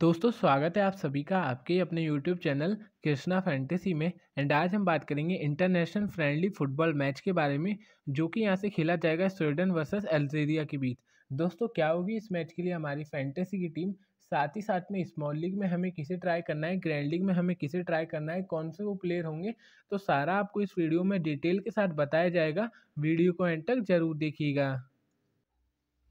दोस्तों स्वागत है आप सभी का आपके अपने यूट्यूब चैनल कृष्णा फैंटेसी में एंड आज हम बात करेंगे इंटरनेशनल फ्रेंडली फुटबॉल मैच के बारे में जो कि यहाँ से खेला जाएगा स्वीडन वर्सेस अल्जेरिया के बीच दोस्तों क्या होगी इस मैच के लिए हमारी फैंटेसी की टीम साथ ही साथ में स्मॉल लीग में हमें किसे ट्राई करना है ग्रैंड लीग में हमें किसे ट्राई करना है कौन से वो प्लेयर होंगे तो सारा आपको इस वीडियो में डिटेल के साथ बताया जाएगा वीडियो को एंड तक जरूर देखिएगा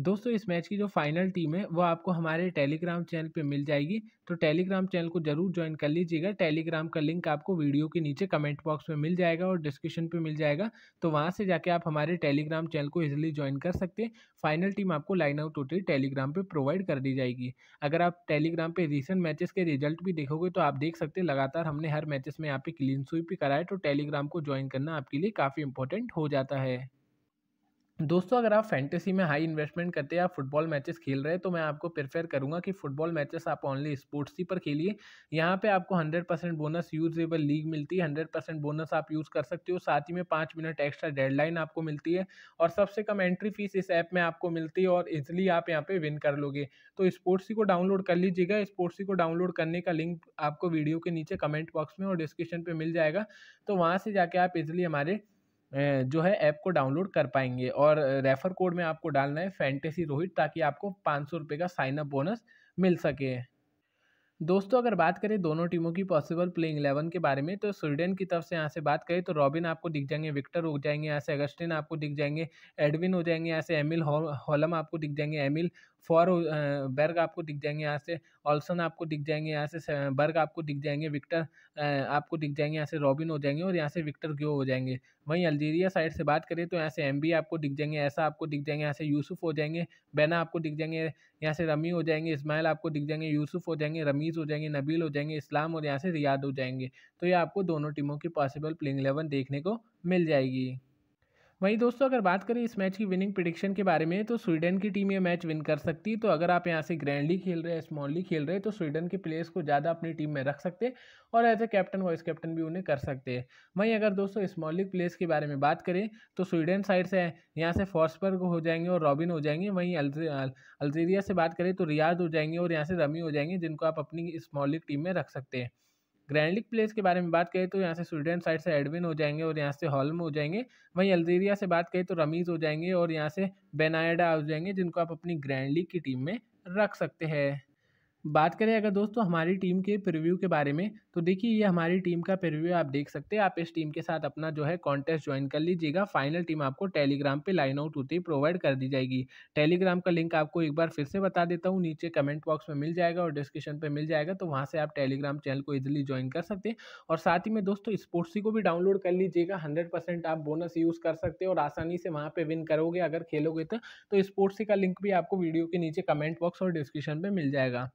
दोस्तों इस मैच की जो फाइनल टीम है वो आपको हमारे टेलीग्राम चैनल पे मिल जाएगी तो टेलीग्राम चैनल को जरूर ज्वाइन कर लीजिएगा टेलीग्राम का लिंक आपको वीडियो के नीचे कमेंट बॉक्स में मिल जाएगा और डिस्क्रिप्शन पे मिल जाएगा तो वहाँ से जाके आप हमारे टेलीग्राम चैनल को इजिली ज्वाइन कर सकते हैं फाइनल टीम आपको लाइन आउट होते टेलीग्राम पर प्रोवाइड कर दी जाएगी अगर आप टेलीग्राम पर रिसेंट मैचेस के रिजल्ट भी देखोगे तो आप देख सकते हैं लगातार हमने हर मैचेस में यहाँ पे क्लीन स्वीप भी कराया तो टेलीग्राम को ज्वाइन करना आपके लिए काफ़ी इंपॉर्टेंट हो जाता है दोस्तों अगर आप फैंटेसी में हाई इन्वेस्टमेंट करते हैं आप फुटबॉल मैचेस खेल रहे हैं तो मैं आपको प्रेफर करूंगा कि फुटबॉल मैचेस आप ऑनली ही पर खेलिए यहाँ पे आपको 100 परसेंट बोनस यूजेबल लीग मिलती है 100 परसेंट बोनस आप यूज़ कर सकते हो साथ ही में पाँच मिनट एक्स्ट्रा डेडलाइन आपको मिलती है और सबसे कम एंट्री फीस इस ऐप में आपको मिलती है और इजिली आप यहाँ पर विन कर लोगे तो स्पोर्ट्स को डाउनलोड कर लीजिएगा स्पोर्ट्स को डाउनलोड करने का लिंक आपको वीडियो के नीचे कमेंट बॉक्स में और डिस्क्रिप्शन पर मिल जाएगा तो वहाँ से जाके आप इजिली हमारे जो है ऐप को डाउनलोड कर पाएंगे और रेफ़र कोड में आपको डालना है फैंटेसी रोहित ताकि आपको पाँच सौ रुपये का साइनअप बोनस मिल सके दोस्तों अगर बात करें दोनों टीमों की पॉसिबल प्लेइंग इलेवन के बारे में तो स्वीडन की तरफ से यहाँ से बात करें तो रॉबिन आपको दिख जाएंगे विक्टर हो जाएंगे यहाँ से अगस्टिन आपको दिख जाएंगे एडविन हो जाएंगे यहाँ से एमिल हॉलम आपको दिख जाएंगे एमिल फॉर बर्ग आपको दिख जाएंगे यहाँ से ऑल्सन आपको दिख जाएंगे यहाँ से बर्ग आपको दिख जाएंगे विक्टर आपको दिख जाएंगे यहाँ से रॉबिन हो जाएंगे और यहाँ से विक्टर ग्यो हो जाएंगे वहीं अल्जीरिया साइड से बात करें तो यहाँ से एम आपको दिख जाएंगे ऐसा आपको दिख जाएंगे यहाँ से यूसुफ हो जाएंगे बैना आपको दिख जाएंगे यहाँ से रमी हो जाएंगे इसमाइल आपको दिख जाएंगे यूसुफ हो जाएंगे रमीज़ हो जाएंगे नबील हो जाएंगे इस्लाम और यहाँ से रियाद हो जाएंगे तो ये आपको दोनों टीमों की पॉसिबल प्लेइंग एलेवन देखने को मिल जाएगी वहीं दोस्तों अगर बात करें इस मैच की विनिंग प्रिडिक्शन के बारे में तो स्वीडन की टीम ये मैच विन कर सकती है तो अगर आप यहाँ से ग्रैंडली खेल रहे हैं स्मॉलली खेल रहे हैं तो स्वीडन के प्लेयर्स को ज़्यादा अपनी टीम में रख सकते हैं और as a captain vice captain भी उन्हें कर सकते हैं वहीं अगर दोस्तों स्मॉलिक प्लेयर्स के बारे में बात करें तो स्वीडन साइड से यहाँ से फॉर्सबर्ग हो जाएंगे और रॉबिन हो जाएंगे वहीं अल्जीरिया से बात करें तो रियाद हो जाएंगे और यहाँ से रमी हो जाएंगे जिनको आप अपनी स्मॉलिक टीम में रख सकते हैं ग्रैंडलिक प्लेस के बारे में बात करें तो यहाँ से स्वीडन साइड से एडविन हो जाएंगे और यहाँ से हॉलम हो जाएंगे वहीं अल्जीरिया से बात करें तो रमीज़ हो जाएंगे और यहाँ से बेनाइडा हो जाएंगे जिनको आप अपनी ग्रैंड लीग की टीम में रख सकते हैं बात करें अगर दोस्तों हमारी टीम के प्रिव्यू के बारे में तो देखिए ये हमारी टीम का प्रिव्यू आप देख सकते हैं आप इस टीम के साथ अपना जो है कॉन्टेस्ट ज्वाइन कर लीजिएगा फाइनल टीम आपको टेलीग्राम पे लाइन आउट होती है प्रोवाइड कर दी जाएगी टेलीग्राम का लिंक आपको एक बार फिर से बता देता हूँ नीचे कमेंट बॉक्स में मिल जाएगा और डिस्क्रिप्शन पर मिल जाएगा तो वहाँ से आप टेलीग्राम चैनल को इजिली ज्वाइन कर सकते हैं और साथ ही में दोस्तों स्पोर्ट्सी को भी डाउनलोड कर लीजिएगा हंड्रेड आप बोनस यूज़ कर सकते हैं और आसानी से वहाँ पर विन करोगे अगर खेलोगे तो स्पोर्ट्सी तो का लिंक भी आपको वीडियो के नीचे कमेंट बॉक्स और डिस्क्रिप्शन पर मिल जाएगा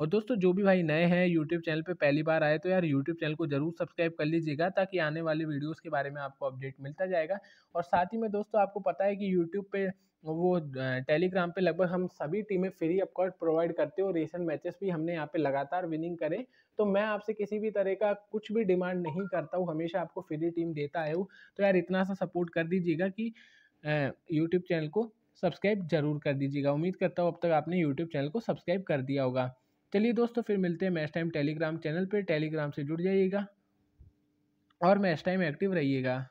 और दोस्तों जो भी भाई नए हैं यूट्यूब चैनल पर पहली बार आए तो यार यूट्यूब चैनल को ज़रूर सब्सक्राइब कर लीजिएगा ताकि आने वाले वीडियोज़ के बारे में आपको अपडेट मिलता जाएगा और साथ ही में दोस्तों आपको पता है कि यूट्यूब पर वो टेलीग्राम पे लगभग हम सभी टीमें फ्री अपकॉट प्रोवाइड करते हो रिसेंट मैचेस भी हमने यहाँ पे लगातार विनिंग करें तो मैं आपसे किसी भी तरह का कुछ भी डिमांड नहीं करता हूँ हमेशा आपको फ्री टीम देता है वो तो यार इतना सा सपोर्ट कर दीजिएगा कि यूट्यूब चैनल को सब्सक्राइब जरूर कर दीजिएगा उम्मीद करता हूँ अब तक आपने यूट्यूब चैनल को सब्सक्राइब कर दिया होगा चलिए दोस्तों फिर मिलते हैं मैच टाइम टेलीग्राम चैनल पर टेलीग्राम से जुड़ जाइएगा और मैच टाइम एक्टिव रहिएगा